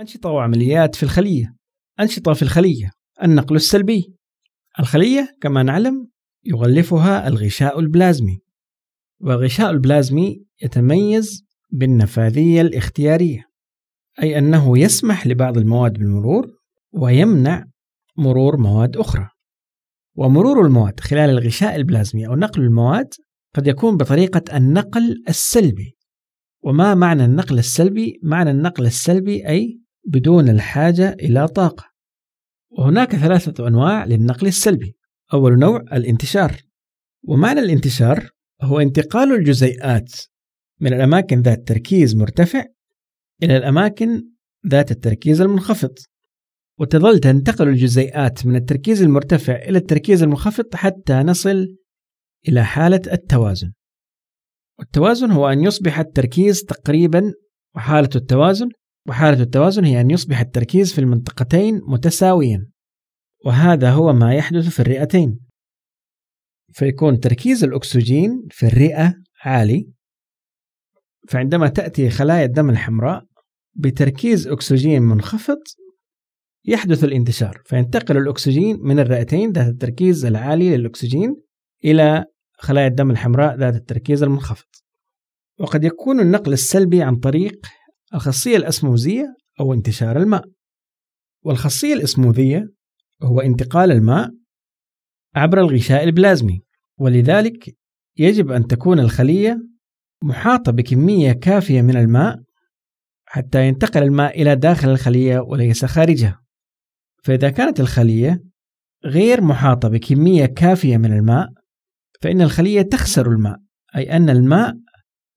أنشطة وعمليات في الخلية أنشطة في الخلية النقل السلبي الخلية كما نعلم يغلفها الغشاء البلازمي والغشاء البلازمي يتميز بالنفاذية الاختيارية أي أنه يسمح لبعض المواد بالمرور ويمنع مرور مواد أخرى ومرور المواد خلال الغشاء البلازمي أو نقل المواد قد يكون بطريقة النقل السلبي وما معنى النقل السلبي؟ معنى النقل السلبي أي بدون الحاجة إلى طاقة وهناك ثلاثة أنواع للنقل السلبي أول نوع الانتشار ومعنى الانتشار هو انتقال الجزيئات من الأماكن ذات تركيز مرتفع إلى الأماكن ذات التركيز المنخفض وتظل تنتقل الجزيئات من التركيز المرتفع إلى التركيز المنخفض حتى نصل إلى حالة التوازن والتوازن هو أن يصبح التركيز تقريبا وحالة التوازن وحالة التوازن هي أن يصبح التركيز في المنطقتين متساويا وهذا هو ما يحدث في الرئتين فيكون تركيز الأكسجين في الرئة عالي فعندما تأتي خلايا الدم الحمراء بتركيز أكسجين منخفض يحدث الانتشار فينتقل الأكسجين من الرئتين ذات التركيز العالي للأكسجين إلى خلايا الدم الحمراء ذات التركيز المنخفض وقد يكون النقل السلبي عن طريق الخاصية الأسموزية أو انتشار الماء والخاصية الأسموذية هو انتقال الماء عبر الغشاء البلازمي ولذلك يجب أن تكون الخلية محاطة بكمية كافية من الماء حتى ينتقل الماء إلى داخل الخلية وليس خارجها فإذا كانت الخلية غير محاطة بكمية كافية من الماء فإن الخلية تخسر الماء أي أن الماء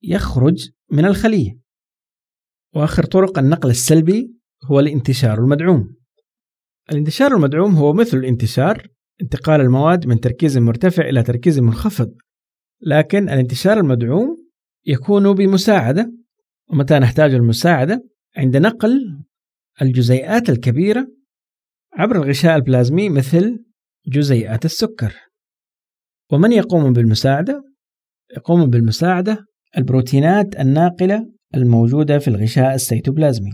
يخرج من الخلية واخر طرق النقل السلبي هو الانتشار المدعوم الانتشار المدعوم هو مثل الانتشار انتقال المواد من تركيز مرتفع إلى تركيز منخفض لكن الانتشار المدعوم يكون بمساعدة ومتى نحتاج المساعدة عند نقل الجزيئات الكبيرة عبر الغشاء البلازمي مثل جزيئات السكر ومن يقوم بالمساعدة؟ يقوم بالمساعدة البروتينات الناقلة الموجودة في الغشاء السيتوبلازمي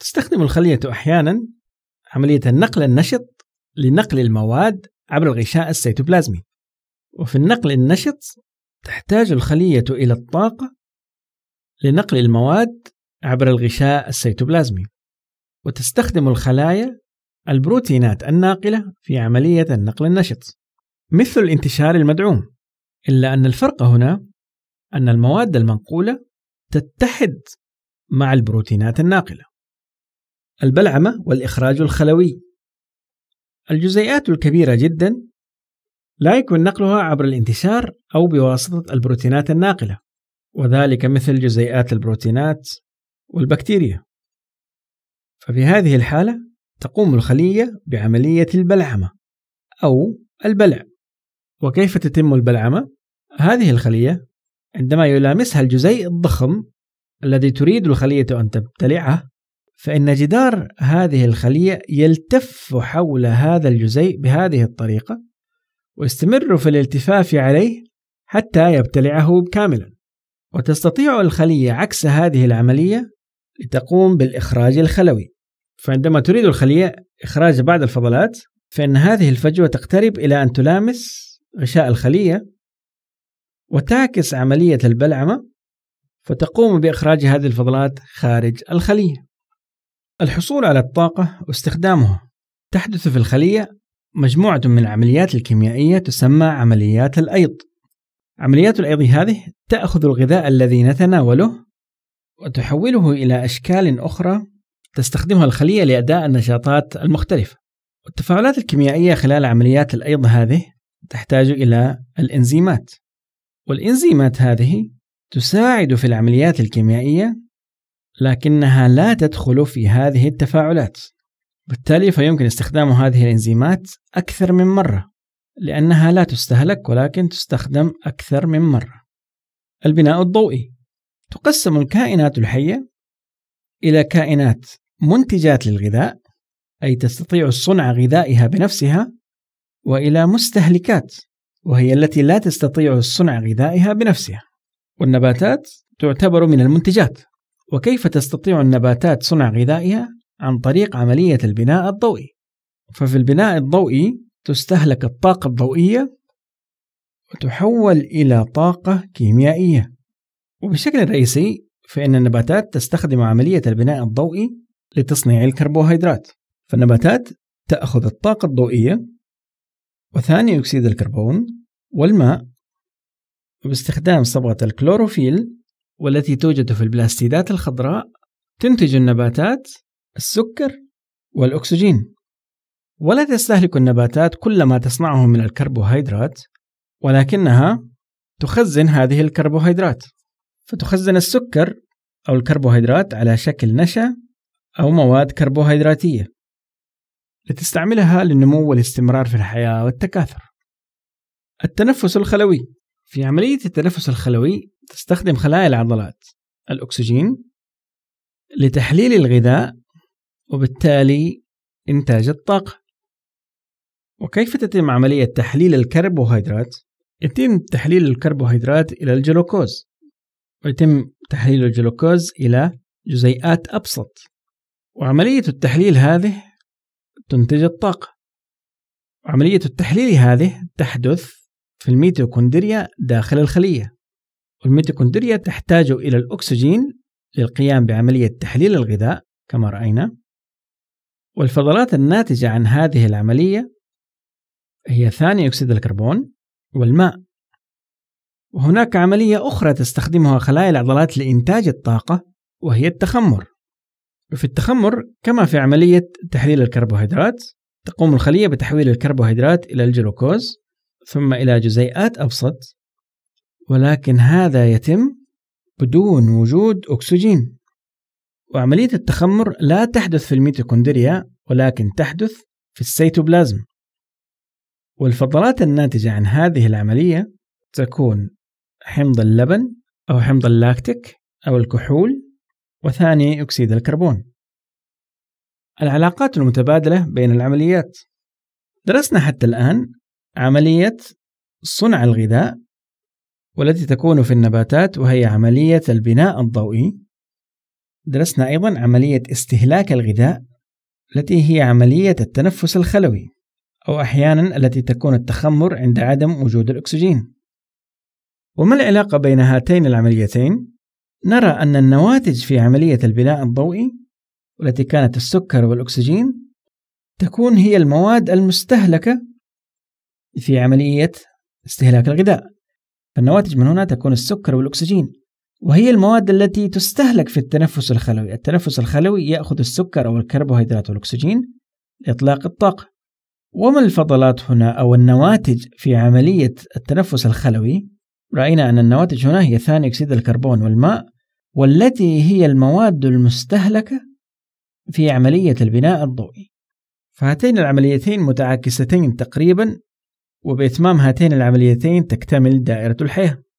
تستخدم الخلية أحيانا عملية النقل النشط لنقل المواد عبر الغشاء السيتوبلازمي وفي النقل النشط تحتاج الخلية إلى الطاقة لنقل المواد عبر الغشاء السيتوبلازمي وتستخدم الخلايا البروتينات الناقلة في عملية النقل النشط مثل الانتشار المدعوم إلا أن الفرق هنا أن المواد المنقولة تتحد مع البروتينات الناقلة البلعمة والإخراج الخلوي الجزيئات الكبيرة جدا لا يكون نقلها عبر الانتشار أو بواسطة البروتينات الناقلة وذلك مثل جزيئات البروتينات والبكتيريا ففي هذه الحالة تقوم الخلية بعملية البلعمة أو البلع وكيف تتم البلعمة؟ هذه الخلية عندما يلامسها الجزيء الضخم الذي تريد الخلية أن تبتلعه فإن جدار هذه الخلية يلتف حول هذا الجزيء بهذه الطريقة ويستمر في الالتفاف عليه حتى يبتلعه كاملا وتستطيع الخلية عكس هذه العملية لتقوم بالإخراج الخلوي فعندما تريد الخلية إخراج بعض الفضلات فإن هذه الفجوة تقترب إلى أن تلامس غشاء الخلية وتعكس عملية البلعمة فتقوم بإخراج هذه الفضلات خارج الخلية. الحصول على الطاقة واستخدامها تحدث في الخلية مجموعة من العمليات الكيميائية تسمى عمليات الأيض. عمليات الأيض هذه تأخذ الغذاء الذي نتناوله وتحوله إلى أشكال أخرى تستخدمها الخلية لأداء النشاطات المختلفة. التفاعلات الكيميائية خلال عمليات الأيض هذه تحتاج إلى الإنزيمات والإنزيمات هذه تساعد في العمليات الكيميائية لكنها لا تدخل في هذه التفاعلات بالتالي فيمكن استخدام هذه الإنزيمات أكثر من مرة لأنها لا تستهلك ولكن تستخدم أكثر من مرة البناء الضوئي تقسم الكائنات الحية إلى كائنات منتجات للغذاء أي تستطيع صنع غذائها بنفسها وإلى مستهلكات وهي التي لا تستطيع صنع غذائها بنفسها والنباتات تعتبر من المنتجات وكيف تستطيع النباتات صنع غذائها عن طريق عملية البناء الضوئي ففي البناء الضوئي تستهلك الطاقة الضوئية وتحول إلى طاقة كيميائية وبشكل رئيسي فإن النباتات تستخدم عملية البناء الضوئي لتصنيع الكربوهيدرات فالنباتات تأخذ الطاقة الضوئية وثاني أكسيد الكربون والماء باستخدام صبغة الكلوروفيل والتي توجد في البلاستيدات الخضراء تنتج النباتات السكر والأكسجين ولا تستهلك النباتات كل ما تصنعه من الكربوهيدرات ولكنها تخزن هذه الكربوهيدرات فتخزن السكر أو الكربوهيدرات على شكل نشا أو مواد كربوهيدراتية لتستعملها للنمو والاستمرار في الحياة والتكاثر. التنفس الخلوي في عملية التنفس الخلوي تستخدم خلايا العضلات الأكسجين لتحليل الغذاء وبالتالي إنتاج الطاقة. وكيف تتم عملية تحليل الكربوهيدرات؟ يتم تحليل الكربوهيدرات إلى الجلوكوز ويتم تحليل الجلوكوز إلى جزيئات أبسط وعملية التحليل هذه تنتج الطاقة عملية التحليل هذه تحدث في الميتوكوندريا داخل الخلية والميتوكوندريا تحتاج إلى الأكسجين للقيام بعملية تحليل الغذاء كما رأينا والفضلات الناتجة عن هذه العملية هي ثاني أكسيد الكربون والماء وهناك عملية أخرى تستخدمها خلايا العضلات لإنتاج الطاقة وهي التخمر في التخمر كما في عملية تحليل الكربوهيدرات تقوم الخلية بتحويل الكربوهيدرات إلى الجلوكوز ثم إلى جزيئات أبسط ولكن هذا يتم بدون وجود أكسجين وعملية التخمر لا تحدث في الميتوكوندريا ولكن تحدث في السيتوبلازم والفضلات الناتجة عن هذه العملية تكون حمض اللبن أو حمض اللاكتيك أو الكحول وثاني أكسيد الكربون. العلاقات المتبادلة بين العمليات درسنا حتى الآن عملية صنع الغذاء والتي تكون في النباتات وهي عملية البناء الضوئي. درسنا أيضا عملية استهلاك الغذاء التي هي عملية التنفس الخلوي أو أحيانا التي تكون التخمر عند عدم وجود الأكسجين. وما العلاقة بين هاتين العمليتين؟ نرى أن النواتج في عملية البناء الضوئي والتي كانت السكر والأكسجين تكون هي المواد المستهلكة في عملية استهلاك الغذاء فالنواتج من هنا تكون السكر والأكسجين وهي المواد التي تستهلك في التنفس الخلوي التنفس الخلوي يأخذ السكر أو الكربوهيدرات والأكسجين لإطلاق الطاقة وما الفضلات هنا أو النواتج في عملية التنفس الخلوي؟ رأينا أن النواتج هنا هي ثاني أكسيد الكربون والماء والتي هي المواد المستهلكة في عملية البناء الضوئي. فهاتين العمليتين متعاكستين تقريبا وبإتمام هاتين العمليتين تكتمل دائرة الحياة.